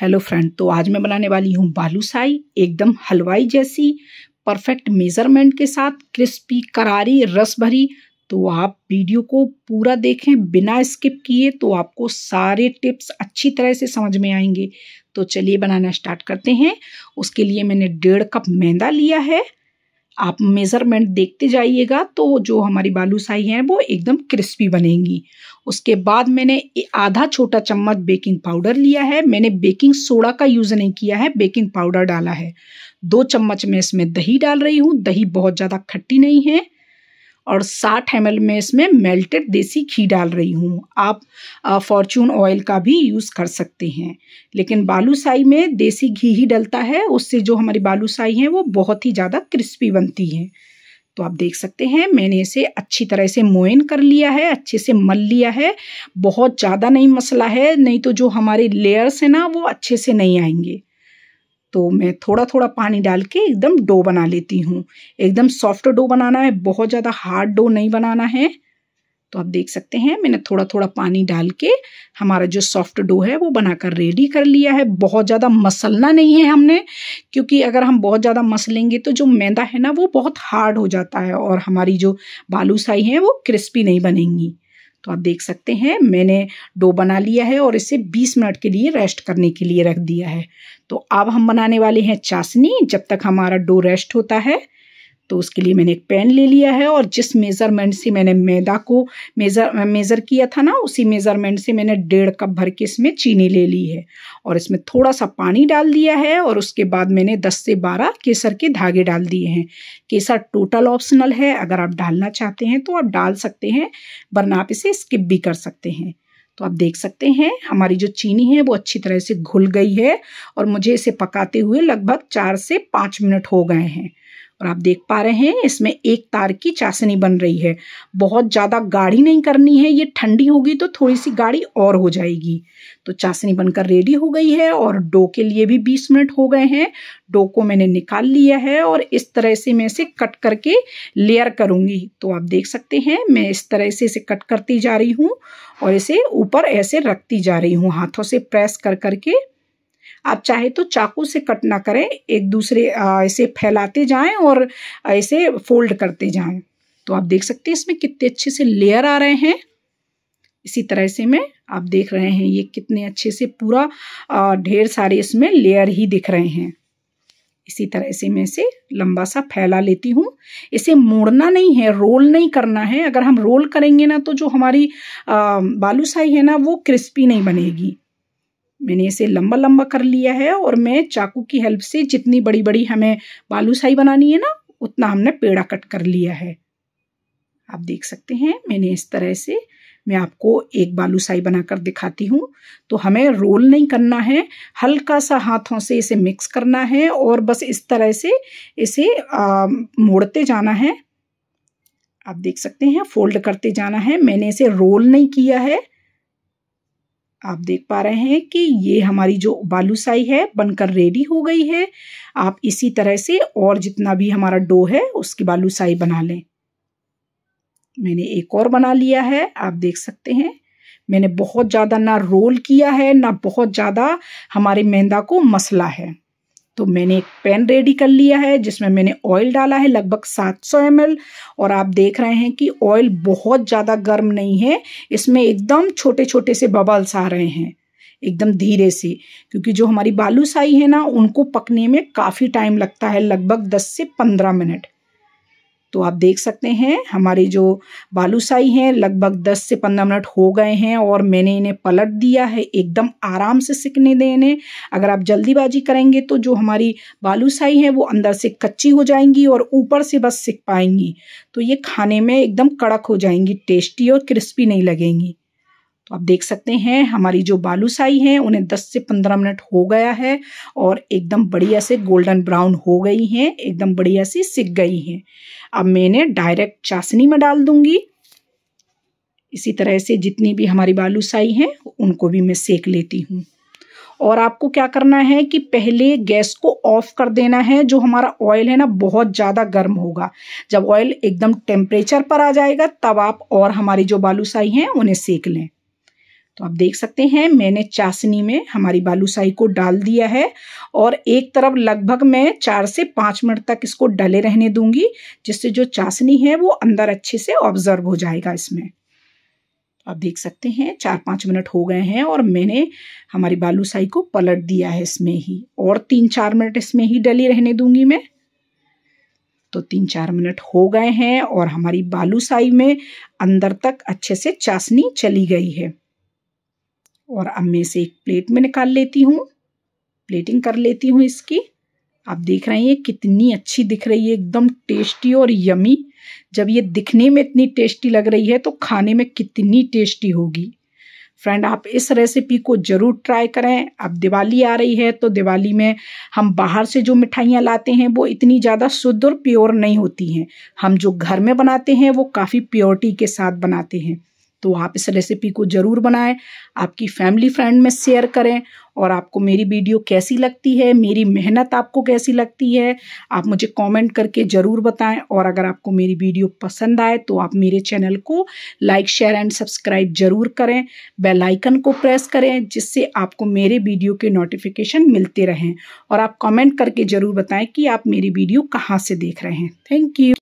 hello friend तो आज मैं बनाने वाली हूँ बालूसाई एकदम हलवाई जैसी परफेक्ट मेज़रमेंट के साथ क्रिस्पी करारी रस भरी तो आप वीडियो को पूरा देखें बिना स्किप किए तो आपको सारे टिप्स अच्छी तरह से समझ में आएंगे तो चलिए बनाना स्टार्ट करते हैं उसके लिए मैंने डेढ़ कप मैदा लिया है आप मेज़रमेंट देखते जाइएगा तो जो हमारी बालूसाही हैं वो एकदम क्रिस्पी बनेंगी उसके बाद मैंने आधा छोटा चम्मच बेकिंग पाउडर लिया है मैंने बेकिंग सोडा का यूज़ नहीं किया है बेकिंग पाउडर डाला है दो चम्मच मैं इसमें दही डाल रही हूँ दही बहुत ज़्यादा खट्टी नहीं है और 60 एम में इसमें मेल्टेड देसी घी डाल रही हूँ आप फॉर्चून ऑयल का भी यूज़ कर सकते हैं लेकिन बालूसाई में देसी घी ही डलता है उससे जो हमारी बालूसाई है वो बहुत ही ज़्यादा क्रिस्पी बनती है तो आप देख सकते हैं मैंने इसे अच्छी तरह से मोइन कर लिया है अच्छे से मल लिया है बहुत ज़्यादा नहीं मसला है नहीं तो जो हमारे लेयर्स हैं ना वो अच्छे से नहीं आएंगे तो मैं थोड़ा थोड़ा पानी डाल के एकदम डो बना लेती हूँ एकदम सॉफ्ट डो बनाना है बहुत ज़्यादा हार्ड डो नहीं बनाना है तो आप देख सकते हैं मैंने थोड़ा थोड़ा पानी डाल के हमारा जो सॉफ्ट डो है वो बनाकर रेडी कर लिया है बहुत ज़्यादा मसलना नहीं है हमने क्योंकि अगर हम बहुत ज़्यादा मसलेंगे तो जो मैदा है ना वो बहुत हार्ड हो जाता है और हमारी जो बालूसाई है वो क्रिस्पी नहीं बनेंगी तो आप देख सकते हैं मैंने डो बना लिया है और इसे 20 मिनट के लिए रेस्ट करने के लिए रख दिया है तो अब हम बनाने वाले हैं चाशनी जब तक हमारा डो रेस्ट होता है तो उसके लिए मैंने एक पेन ले लिया है और जिस मेज़रमेंट से मैंने मैदा को मेज़र मेज़र किया था ना उसी मेज़रमेंट से मैंने डेढ़ कप भर के इसमें चीनी ले ली है और इसमें थोड़ा सा पानी डाल दिया है और उसके बाद मैंने 10 से 12 केसर के धागे डाल दिए हैं केसर टोटल ऑप्शनल है अगर आप डालना चाहते हैं तो आप डाल सकते हैं वरना आप इसे स्किप भी कर सकते हैं तो आप देख सकते हैं हमारी जो चीनी है वो अच्छी तरह से घुल गई है और मुझे इसे पकाते हुए लगभग चार से पाँच मिनट हो गए हैं और आप देख पा रहे हैं इसमें एक तार की चाशनी बन रही है बहुत ज़्यादा गाढ़ी नहीं करनी है ये ठंडी होगी तो थोड़ी सी गाढ़ी और हो जाएगी तो चाशनी बनकर रेडी हो गई है और डो के लिए भी बीस मिनट हो गए हैं डो को मैंने निकाल लिया है और इस तरह से मैं इसे कट करके लेयर करूँगी तो आप देख सकते हैं मैं इस तरह से इसे कट करती जा रही हूँ और इसे ऊपर ऐसे रखती जा रही हूँ हाथों से प्रेस कर करके आप चाहे तो चाकू से कट ना करें एक दूसरे ऐसे फैलाते जाएं और ऐसे फोल्ड करते जाएं तो आप देख सकते हैं इसमें कितने अच्छे से लेयर आ रहे हैं इसी तरह से मैं आप देख रहे हैं ये कितने अच्छे से पूरा ढेर सारे इसमें लेयर ही दिख रहे हैं इसी तरह से मैं इसे लंबा सा फैला लेती हूँ इसे मोड़ना नहीं है रोल नहीं करना है अगर हम रोल करेंगे ना तो जो हमारी बालूसाई है ना वो क्रिस्पी नहीं बनेगी मैंने इसे लंबा लंबा कर लिया है और मैं चाकू की हेल्प से जितनी बड़ी बड़ी हमें बालूसाई बनानी है ना उतना हमने पेड़ा कट कर लिया है आप देख सकते हैं मैंने इस तरह से मैं आपको एक बालूशाही बनाकर दिखाती हूँ तो हमें रोल नहीं करना है हल्का सा हाथों से इसे मिक्स करना है और बस इस तरह से इसे आ, मोड़ते जाना है आप देख सकते हैं फोल्ड करते जाना है मैंने इसे रोल नहीं किया है आप देख पा रहे हैं कि ये हमारी जो बालूसाई है बनकर रेडी हो गई है आप इसी तरह से और जितना भी हमारा डो है उसकी बालूसाई बना लें मैंने एक और बना लिया है आप देख सकते हैं मैंने बहुत ज़्यादा ना रोल किया है ना बहुत ज़्यादा हमारे मैदा को मसला है तो मैंने एक पैन रेडी कर लिया है जिसमें मैंने ऑयल डाला है लगभग 700 सौ और आप देख रहे हैं कि ऑयल बहुत ज़्यादा गर्म नहीं है इसमें एकदम छोटे छोटे से बबल्स आ रहे हैं एकदम धीरे से क्योंकि जो हमारी बालूसाई है ना उनको पकने में काफ़ी टाइम लगता है लगभग 10 से 15 मिनट तो आप देख सकते हैं हमारे जो बालूसाई हैं लगभग 10 से 15 मिनट हो गए हैं और मैंने इन्हें पलट दिया है एकदम आराम से सिकने दें इन्हें अगर आप जल्दीबाजी करेंगे तो जो हमारी बालूसाई है वो अंदर से कच्ची हो जाएंगी और ऊपर से बस सिक पाएंगी तो ये खाने में एकदम कड़क हो जाएंगी टेस्टी और क्रिस्पी नहीं लगेंगी तो आप देख सकते हैं हमारी जो बालूसाई हैं उन्हें 10 से 15 मिनट हो गया है और एकदम बढ़िया से गोल्डन ब्राउन हो गई हैं एकदम बढ़िया सी सिक गई हैं अब मैंने डायरेक्ट चाशनी में डाल दूंगी इसी तरह से जितनी भी हमारी बालूसाई हैं उनको भी मैं सेक लेती हूँ और आपको क्या करना है कि पहले गैस को ऑफ कर देना है जो हमारा ऑयल है ना बहुत ज़्यादा गर्म होगा जब ऑयल एकदम टेम्परेचर पर आ जाएगा तब आप और हमारी जो बालूसाई हैं उन्हें सेक लें तो आप देख सकते हैं मैंने चासनी में हमारी बालूसाही को डाल दिया है और एक तरफ लगभग मैं चार से पाँच मिनट तक इसको डले रहने दूंगी जिससे जो चासनी है वो अंदर अच्छे से ऑब्जर्व हो जाएगा इसमें आप देख सकते हैं चार पाँच मिनट हो गए हैं और मैंने हमारी बालूसाही को पलट दिया है इसमें ही और तीन चार मिनट इसमें ही डली रहने दूंगी मैं तो तीन चार मिनट हो गए हैं और हमारी बालूसाही में अंदर तक अच्छे से चासनी चली गई है और अब मैं इसे एक प्लेट में निकाल लेती हूँ प्लेटिंग कर लेती हूँ इसकी आप देख रहे हैं कितनी अच्छी दिख रही है एकदम टेस्टी और यमी जब ये दिखने में इतनी टेस्टी लग रही है तो खाने में कितनी टेस्टी होगी फ्रेंड आप इस रेसिपी को ज़रूर ट्राई करें अब दिवाली आ रही है तो दिवाली में हम बाहर से जो मिठाइयाँ लाते हैं वो इतनी ज़्यादा शुद्ध और प्योर नहीं होती हैं हम जो घर में बनाते हैं वो काफ़ी प्योरिटी के साथ बनाते हैं तो आप इस रेसिपी को ज़रूर बनाएं आपकी फैमिली फ्रेंड में शेयर करें और आपको मेरी वीडियो कैसी लगती है मेरी मेहनत आपको कैसी लगती है आप मुझे कमेंट करके ज़रूर बताएं और अगर आपको मेरी वीडियो पसंद आए तो आप मेरे चैनल को लाइक शेयर एंड सब्सक्राइब ज़रूर करें बेल आइकन को प्रेस करें जिससे आपको मेरे वीडियो के नोटिफिकेशन मिलते रहें और आप कमेंट करके ज़रूर बताएं कि आप मेरी वीडियो कहाँ से देख रहे हैं थैंक यू